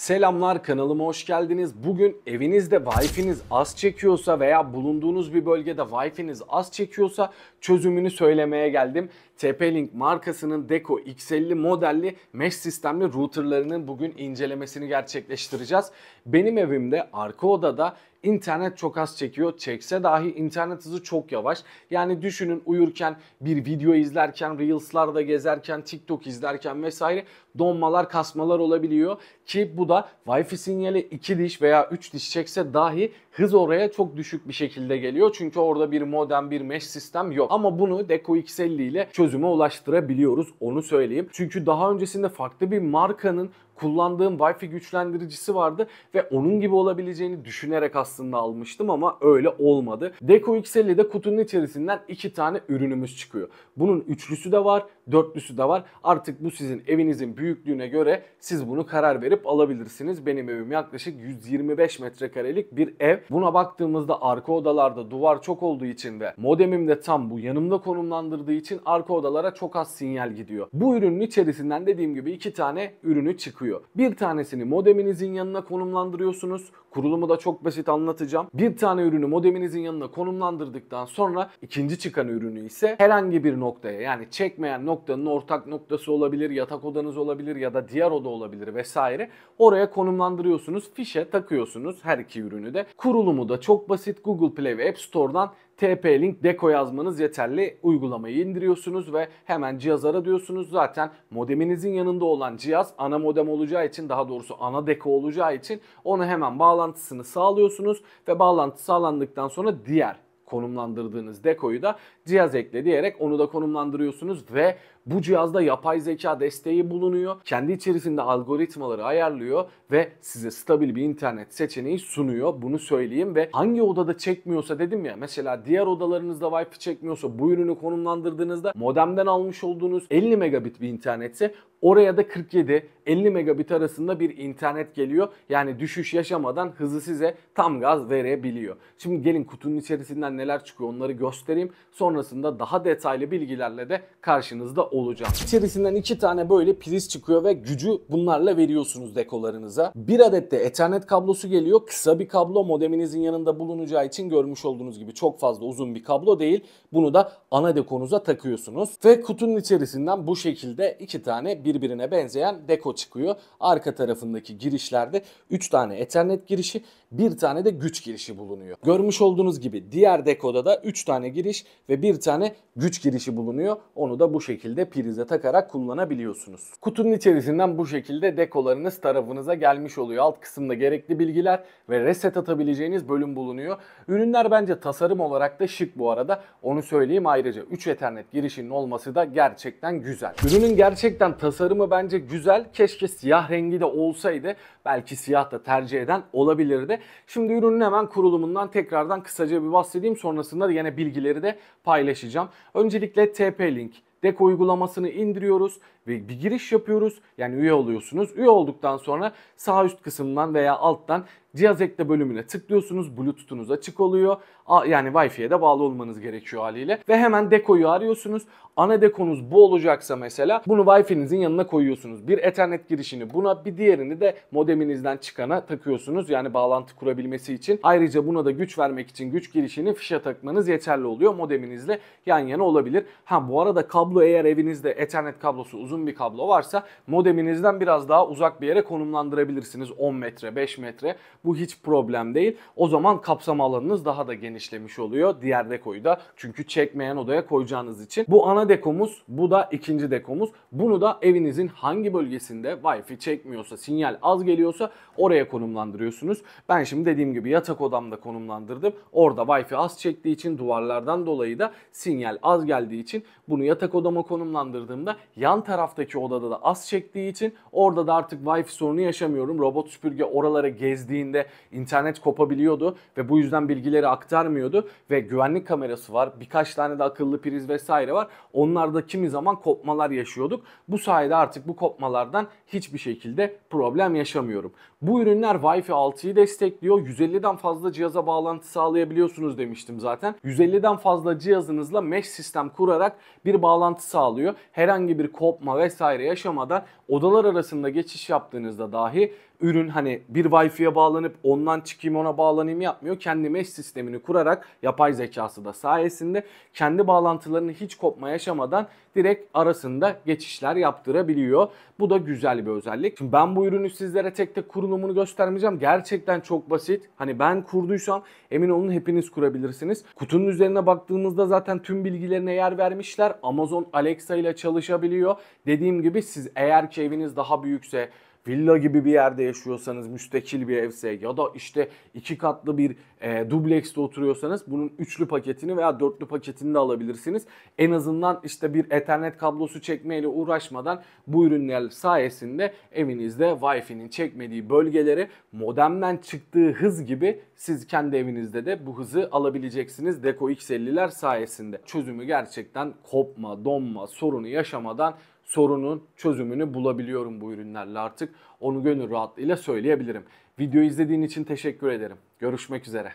Selamlar kanalıma hoş geldiniz. Bugün evinizde Wi-Fi'niz az çekiyorsa veya bulunduğunuz bir bölgede Wi-Fi'niz az çekiyorsa çözümünü söylemeye geldim. TP-Link markasının Deco X50 modelli mesh sistemli routerlarının bugün incelemesini gerçekleştireceğiz. Benim evimde arka odada internet çok az çekiyor. Çekse dahi internet hızı çok yavaş. Yani düşünün uyurken bir video izlerken, Reels'larda gezerken, TikTok izlerken vesaire donmalar, kasmalar olabiliyor. Ki bu da Wi-Fi sinyali 2 diş veya 3 diş çekse dahi hız oraya çok düşük bir şekilde geliyor. Çünkü orada bir modem, bir mesh sistem yok. Ama bunu Deco X50 ile çözüyoruz çözüme ulaştırabiliyoruz onu söyleyeyim. Çünkü daha öncesinde farklı bir markanın kullandığım Wi-Fi güçlendiricisi vardı ve onun gibi olabileceğini düşünerek aslında almıştım ama öyle olmadı. Deco XL'de kutunun içerisinden iki tane ürünümüz çıkıyor. Bunun üçlüsü de var, dörtlüsü de var. Artık bu sizin evinizin büyüklüğüne göre siz bunu karar verip alabilirsiniz. Benim evim yaklaşık 125 metrekarelik bir ev. Buna baktığımızda arka odalarda duvar çok olduğu için ve modemim de tam bu yanımda konumlandırdığı için arka odalara çok az sinyal gidiyor. Bu ürünün içerisinden dediğim gibi iki tane ürünü çıkıyor oluyor. Bir tanesini modeminizin yanına konumlandırıyorsunuz. Kurulumu da çok basit anlatacağım. Bir tane ürünü modeminizin yanına konumlandırdıktan sonra ikinci çıkan ürünü ise herhangi bir noktaya yani çekmeyen noktanın ortak noktası olabilir, yatak odanız olabilir ya da diğer oda olabilir vesaire. Oraya konumlandırıyorsunuz. Fişe takıyorsunuz her iki ürünü de. Kurulumu da çok basit Google Play ve App Store'dan TP-Link deco yazmanız yeterli. Uygulamayı indiriyorsunuz ve hemen cihaza diyorsunuz Zaten modeminizin yanında olan cihaz ana modem olacağı için daha doğrusu ana deko olacağı için onu hemen bağlantısını sağlıyorsunuz ve bağlantı sağlandıktan sonra diğer konumlandırdığınız dekoyu da cihaz ekle diyerek onu da konumlandırıyorsunuz ve bu cihazda yapay zeka desteği bulunuyor. Kendi içerisinde algoritmaları ayarlıyor ve size stabil bir internet seçeneği sunuyor. Bunu söyleyeyim ve hangi odada çekmiyorsa dedim ya mesela diğer odalarınızda Wi-Fi çekmiyorsa bu ürünü konumlandırdığınızda modemden almış olduğunuz 50 megabit bir internetse Oraya da 47-50 megabit arasında bir internet geliyor. Yani düşüş yaşamadan hızı size tam gaz verebiliyor. Şimdi gelin kutunun içerisinden neler çıkıyor onları göstereyim. Sonrasında daha detaylı bilgilerle de karşınızda olacağım. İçerisinden iki tane böyle priz çıkıyor ve gücü bunlarla veriyorsunuz dekolarınıza. Bir adet de ethernet kablosu geliyor. Kısa bir kablo modeminizin yanında bulunacağı için görmüş olduğunuz gibi çok fazla uzun bir kablo değil. Bunu da ana dekonuza takıyorsunuz. Ve kutunun içerisinden bu şekilde iki tane bir birbirine benzeyen deko çıkıyor. Arka tarafındaki girişlerde 3 tane Ethernet girişi bir tane de güç girişi bulunuyor. Görmüş olduğunuz gibi diğer dekoda da 3 tane giriş ve bir tane güç girişi bulunuyor. Onu da bu şekilde prize takarak kullanabiliyorsunuz. Kutunun içerisinden bu şekilde dekolarınız tarafınıza gelmiş oluyor. Alt kısımda gerekli bilgiler ve reset atabileceğiniz bölüm bulunuyor. Ürünler bence tasarım olarak da şık bu arada. Onu söyleyeyim ayrıca 3 Ethernet girişinin olması da gerçekten güzel. Ürünün gerçekten tasarımı bence güzel. Keşke siyah rengi de olsaydı belki siyah da tercih eden olabilirdi. Şimdi ürünün hemen kurulumundan tekrardan kısaca bir bahsedeyim. Sonrasında da yine bilgileri de paylaşacağım. Öncelikle TP-Link Deko uygulamasını indiriyoruz ve bir giriş yapıyoruz. Yani üye oluyorsunuz. Üye olduktan sonra sağ üst kısımdan veya alttan cihaz ekle bölümüne tıklıyorsunuz. Bluetooth'unuz açık oluyor. Yani Wi-Fi'ye de bağlı olmanız gerekiyor haliyle. Ve hemen dekoyu arıyorsunuz. Ana dekonuz bu olacaksa mesela bunu Wi-Fi'nizin yanına koyuyorsunuz. Bir Ethernet girişini buna bir diğerini de modeminizden çıkana takıyorsunuz. Yani bağlantı kurabilmesi için. Ayrıca buna da güç vermek için güç girişini fişe takmanız yeterli oluyor. Modeminizle yan yana olabilir. Ha bu arada kablo kablo eğer evinizde Ethernet kablosu uzun bir kablo varsa modeminizden biraz daha uzak bir yere konumlandırabilirsiniz. 10 metre, 5 metre bu hiç problem değil. O zaman kapsam alanınız daha da genişlemiş oluyor diğer dekoyu da. Çünkü çekmeyen odaya koyacağınız için. Bu ana dekomuz, bu da ikinci dekomuz. Bunu da evinizin hangi bölgesinde wifi çekmiyorsa, sinyal az geliyorsa oraya konumlandırıyorsunuz. Ben şimdi dediğim gibi yatak odamda konumlandırdım. Orada wifi az çektiği için duvarlardan dolayı da sinyal az geldiği için bunu yatak odama konumlandırdığımda yan taraftaki odada da az çektiği için orada da artık Wi-Fi sorunu yaşamıyorum. Robot süpürge oralara gezdiğinde internet kopabiliyordu ve bu yüzden bilgileri aktarmıyordu ve güvenlik kamerası var. Birkaç tane de akıllı priz vesaire var. Onlarda kimi zaman kopmalar yaşıyorduk. Bu sayede artık bu kopmalardan hiçbir şekilde problem yaşamıyorum. Bu ürünler Wi-Fi 6'yı destekliyor. 150'den fazla cihaza bağlantı sağlayabiliyorsunuz demiştim zaten. 150'den fazla cihazınızla mesh sistem kurarak bir bağlantı bağlantı sağlıyor. Herhangi bir kopma vesaire yaşamadan odalar arasında geçiş yaptığınızda dahi ürün hani bir Wi-Fi'ye bağlanıp ondan çıkayım ona bağlanayım yapmıyor. Kendi mesh sistemini kurarak yapay zekası da sayesinde kendi bağlantılarını hiç kopma yaşamadan direkt arasında geçişler yaptırabiliyor. Bu da güzel bir özellik. Şimdi ben bu ürünü sizlere tek tek kurulumunu göstermeyeceğim. Gerçekten çok basit. Hani ben kurduysam emin olun hepiniz kurabilirsiniz. Kutunun üzerine baktığımızda zaten tüm bilgilerine yer vermişler. Amazon Amazon Alexa ile çalışabiliyor. Dediğim gibi siz eğer ki eviniz daha büyükse villa gibi bir yerde yaşıyorsanız müstakil bir evse ya da işte iki katlı bir e, dublekste oturuyorsanız bunun üçlü paketini veya dörtlü paketini de alabilirsiniz. En azından işte bir ethernet kablosu çekmeyle uğraşmadan bu ürünler sayesinde evinizde Wi-Fi'nin çekmediği bölgeleri modemden çıktığı hız gibi siz kendi evinizde de bu hızı alabileceksiniz Deco X50'ler sayesinde. Çözümü gerçekten kopma, donma sorunu yaşamadan sorunun çözümünü bulabiliyorum bu ürünlerle artık. Onu gönül rahatlığıyla söyleyebilirim. Video izlediğin için teşekkür ederim. Görüşmek üzere.